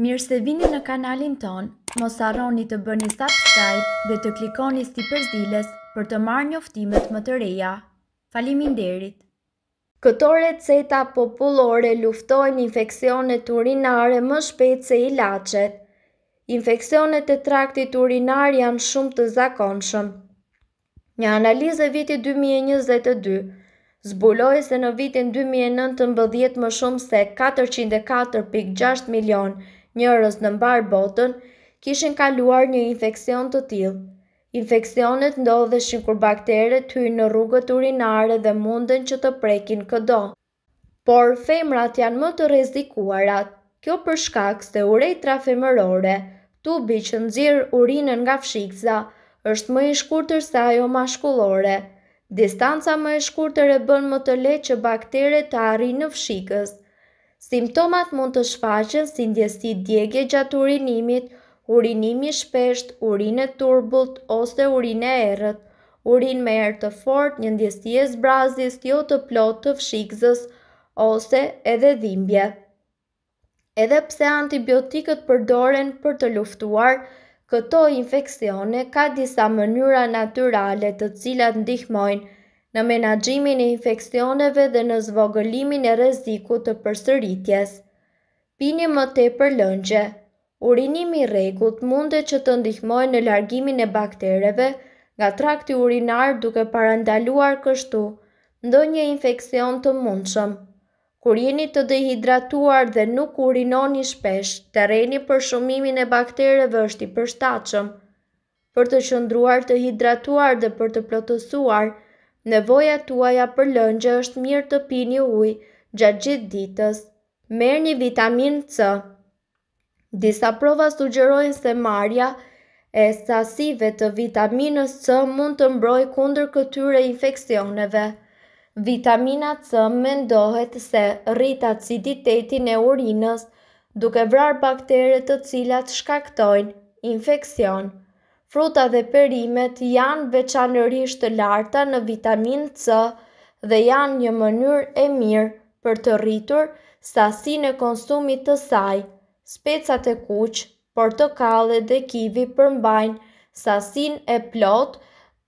Mirë se vini në kanalin ton, mos arroni të bëni subscribe dhe të klikoni sti përzilës për të marrë një më të reja. Falimin derit! Këto receta populore luftojnë infekcionet urinare më shpet se i lachet. Infekcionet e traktit urinar janë shumë të zakonshëm. Një analizë e viti 2022 Zbuloj se në vitin 2019 më shumë se 404.6 milion njërës në mbarë botën, kishin kaluar një infekcion të tilë. Infekcionet ndodheshin kur bakteret hyjnë në rrugët urinare dhe munden që të prekin këdo. Por femrat janë më të rrezikuara. Kjo për shkak se uretra femërore, tubi që nxjerr urinën nga fshikza, është më i shkurtër se ajo mashkullore. Distanca më e shkurtër e bën më të lehtë që bakteret të arrijnë në fshikës. Simptomat mund të shfaqen si ndjesti djegje gjatë urinimit, urinimi shpesht, urinë turbullt ose urinë errët, urin me erë të fort, një ndjesti e zbrazis, jo të plot të fshikëzës ose edhe dhimbje. Edhe pse antibiotikët përdoren për të luftuar, këto infekcione ka disa mënyra naturale të cilat ndihmojnë në menagjimin e infekcioneve dhe në zvogëlimin e reziku të përsëritjes. Pini më te për lëngje. Urinimi regut munde që të ndihmoj në largimin e baktereve nga trakti urinar duke parandaluar kështu, ndo një infekcion të mundshëm. Kur jeni të dehidratuar dhe nuk urinoni shpesh, rejni për shumimin e baktereve është i përshtachëm. Për të shëndruar të hidratuar dhe për të plotësuar, Nevoja tuaja për lëngje është mirë të pini ujë gjatë gjithë ditës. Merë një vitamin C. Disa prova sugjerojnë se marja e sasive të vitaminës C mund të mbroj kunder këtyre infekcioneve. Vitamina C mendohet se rrit aciditetin e urinës duke vrar bakteret të cilat shkaktojnë infekcion. Fruta dhe perimet janë veçanërisht të larta në vitamin C dhe janë një mënyrë e mirë për të rritur sasinë e konsumit të saj. Specat e kuq, portokale dhe kivi përmbajnë sasinë e plot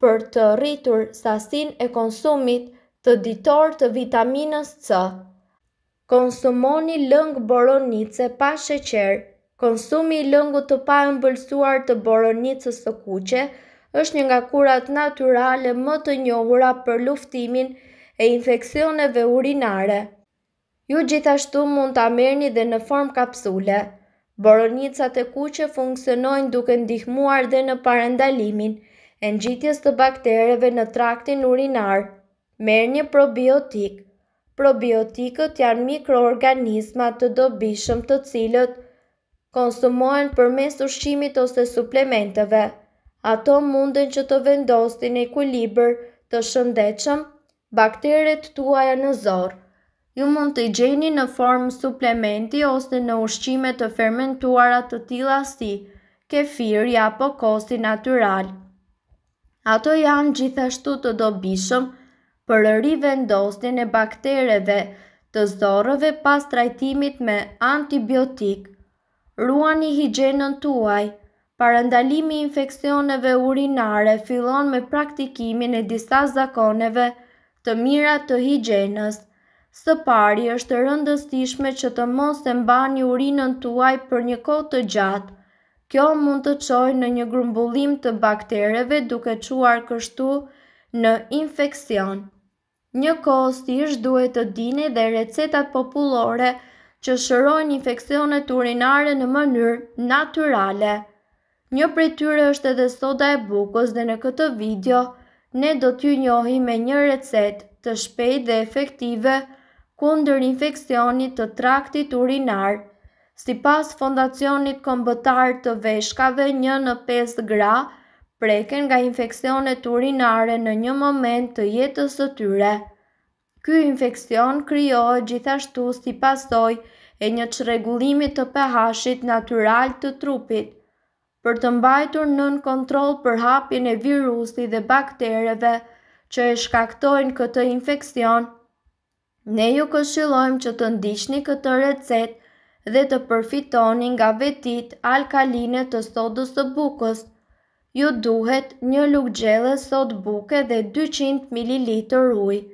për të rritur sasinë e konsumit të ditor të vitaminës C. Konsumoni lëng boronice pa sheqer Konsumi i lëngu të pa e mbëlsuar të boronicës të kuqe është një nga kurat naturale më të njohura për luftimin e infekcioneve urinare. Ju gjithashtu mund të amerni dhe në form kapsule. Boronicat e kuqe funksionojnë duke ndihmuar dhe në parendalimin e në gjithjes të baktereve në traktin urinar. Merë një probiotik. Probiotikët janë mikroorganismat të dobishëm të cilët konsumohen për mes ushqimit ose suplementeve. Ato munden që të vendostin e kulibër të shëndechëm bakteret tuaja në zorë. Ju mund të i gjeni në formë suplementi ose në ushqime të fermentuara të tila si kefir ja po kosti natural. Ato janë gjithashtu të dobishëm për rivendostin e baktereve të zorëve pas trajtimit me antibiotikë. Ruan i higjenën tuaj, parëndalimi infekcioneve urinare fillon me praktikimin e disa zakoneve të mira të higjenës. Së pari është rëndëstishme që të mos e mbani urinën tuaj për një kohë të gjatë. Kjo mund të çojë në një grumbullim të baktereve duke quar kështu në infekcion. Një kohë është duhet të dini dhe recetat populore të që shërojnë infekcionet urinare në mënyrë naturale. Një prej tyre është edhe soda e bukës dhe në këtë video ne do t'ju njohi me një recet të shpejt dhe efektive kundër infekcionit të traktit urinar. Si pas fondacionit kombëtar të veshkave një në 5 gra, preken nga infekcionet urinare në një moment të jetës të tyre. Ky infekcion kryohet gjithashtu si pasoj e një qregullimit të pehashit natural të trupit. Për të mbajtur nën kontrol për hapin e virusi dhe baktereve që e shkaktojnë këtë infekcion, ne ju këshilojmë që të ndishni këtë recet dhe të përfitoni nga vetit alkaline të sodës të bukës. Ju duhet një lukë gjellës sodë buke dhe 200 ml ujë.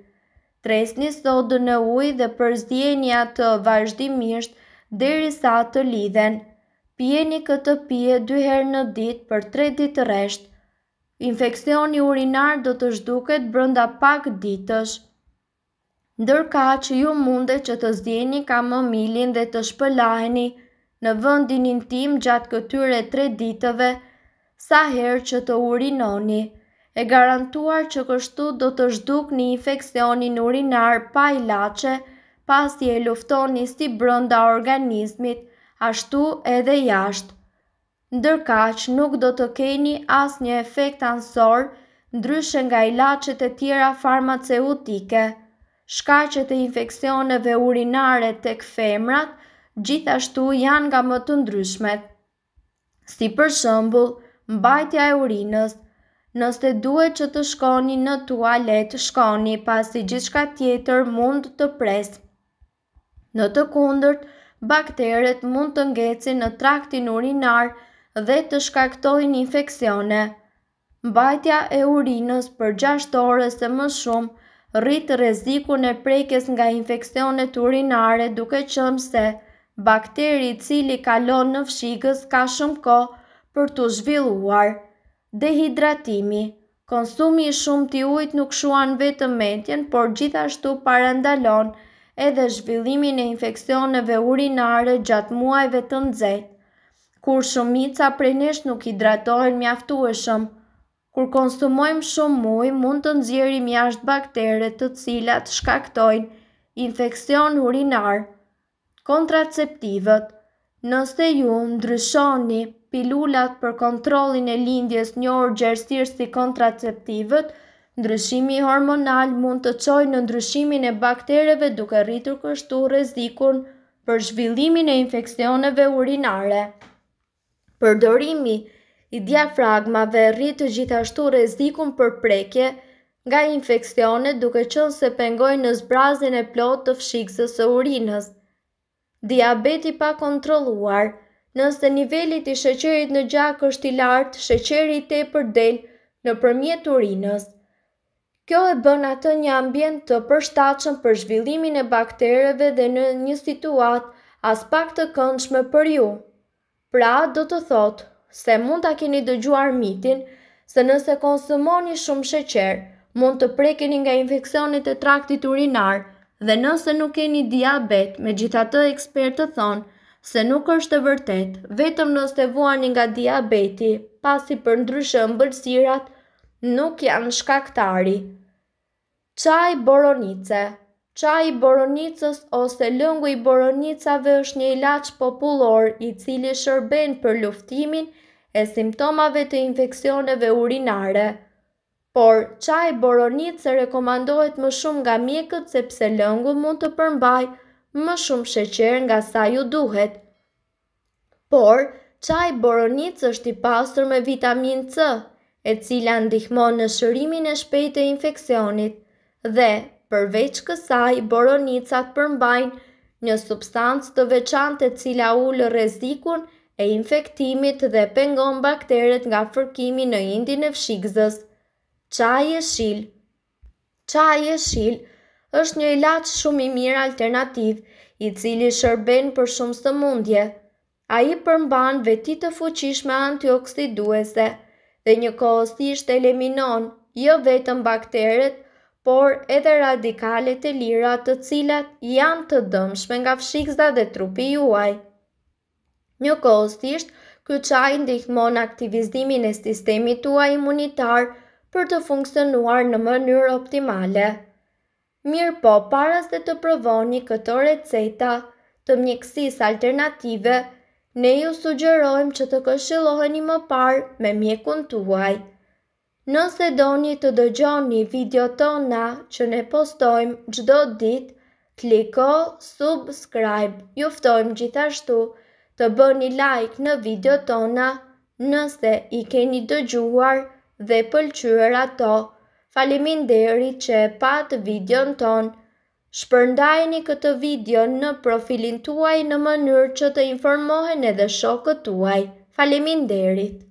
Tresni sodë në uj dhe përzdjenja të vazhdimisht dheri sa të lidhen. Pjeni këtë pje dyherë në ditë për tre ditë resht. Infekcioni urinar do të shduket brënda pak ditësh. Ndërka që ju munde që të zdjeni ka më milin dhe të shpëlaheni në vëndin intim gjatë këtyre tre ditëve sa herë që të urinoni e garantuar që kështu do të zhduk një infekcionin urinar pa ilache, pas e lufton një sti brënda organismit, ashtu edhe jashtë. Ndërkaq nuk do të keni as një efekt ansor, ndryshën nga ilachet e tjera farmaceutike. Shkaqet e infekcioneve urinare të këfemrat, gjithashtu janë nga më të ndryshmet. Si për shëmbull, mbajtja e urinës, Nëse duhet që të shkoni në tualet, shkoni pasi gjithka tjetër mund të pres. Në të kundërt, bakteret mund të ngeci në traktin urinar dhe të shkaktojnë infekcione. Mbajtja e urinës për 6 orës e më shumë rrit rrezikun e prekjes nga infeksionet urinare duke qenë se bakteri i cili kalon në fshigës ka shumë kohë për të zhvilluar. Dehidratimi Konsumi i shumë të ujtë nuk shuan vetëm metjen, por gjithashtu parandalon edhe zhvillimin e infekcioneve urinare gjatë muajve të nxehtë. Kur shumica prej nesh nuk hidratohen mjaftueshëm, kur konsumojmë shumë muaj mund të nxjerrim jashtë baktere të cilat shkaktojnë infekcion urinar. Kontraceptivët. Nëse ju ndryshoni pilulat për kontrolin e lindjes një orë gjerësirës të kontraceptivët, ndryshimi hormonal mund të qoj në ndryshimin e baktereve duke rritur kështu rezikun për zhvillimin e infekcioneve urinare. Përdorimi i diafragmave rritë gjithashtu rezikun për prekje nga infekcione duke qënë se pengoj në zbrazin e plot të fshikësës e urinës. Diabeti pa kontroluar, Nëse nivelli i sheqerit në gjak është i lartë, sheqeri i tepërt del në përmjet urinës. Kjo e bën atë një ambient të përshtatshëm për zhvillimin e baktereve dhe në një situat as pak të këndshme për ju. Pra, do të thot, se mund të keni dëgjuar mitin, se nëse konsumoni shumë sheqer, mund të prekeni nga infekcionit e traktit urinar, dhe nëse nuk keni diabet, me gjitha të ekspertë të thonë, se nuk është të vërtet, vetëm nëse të vuani nga diabeti, pasi për ndryshë mbëllësirat, nuk janë shkaktari. Qaj boronice Qaj boronicës ose lëngu i boronicave është një ilaq popullor i cili shërben për luftimin e simptomave të infekcioneve urinare. Por, qaj boronicë rekomandohet më shumë nga mjekët sepse lëngu mund të përmbajë më shumë sheqer nga sa ju duhet. Por, qaj boronicë është i pasur me vitamin C, e cila ndihmon në shërimin e shpejt e infekcionit, dhe përveç kësaj boronicat përmbajnë një substancë të veçantë e cila ullë rrezikun e infektimit dhe pengon bakteret nga fërkimi në indin e fshikzës. Qaj e shil Qaj e shil është një ilaç shumë i mirë alternativ, i cili shërben për shumë së mundje. A i përmban veti të fuqishme antioksiduese dhe një kohësisht eliminon jo vetëm bakteret, por edhe radikalet e lira të cilat janë të dëmshme nga fshikza dhe trupi juaj. Një kohësisht, ky qaj ndihmon aktivizimin e sistemi tua imunitar për të funksionuar në mënyrë optimale. Mirë po, para se të provoni këto receta të mjekësis alternative, ne ju sugjerojmë që të këshilloheni më parë me mjekun tuaj. Nëse doni të dëgjoni video tona që ne postojmë gjdo ditë, kliko subscribe. Juftojmë gjithashtu të bëni like në video tona nëse i keni dëgjuar dhe pëlqyer ato. Falimin deri që patë videon ton. Shpërndajni këtë video në profilin tuaj në mënyrë që të informohen edhe shokët tuaj. Falimin derit!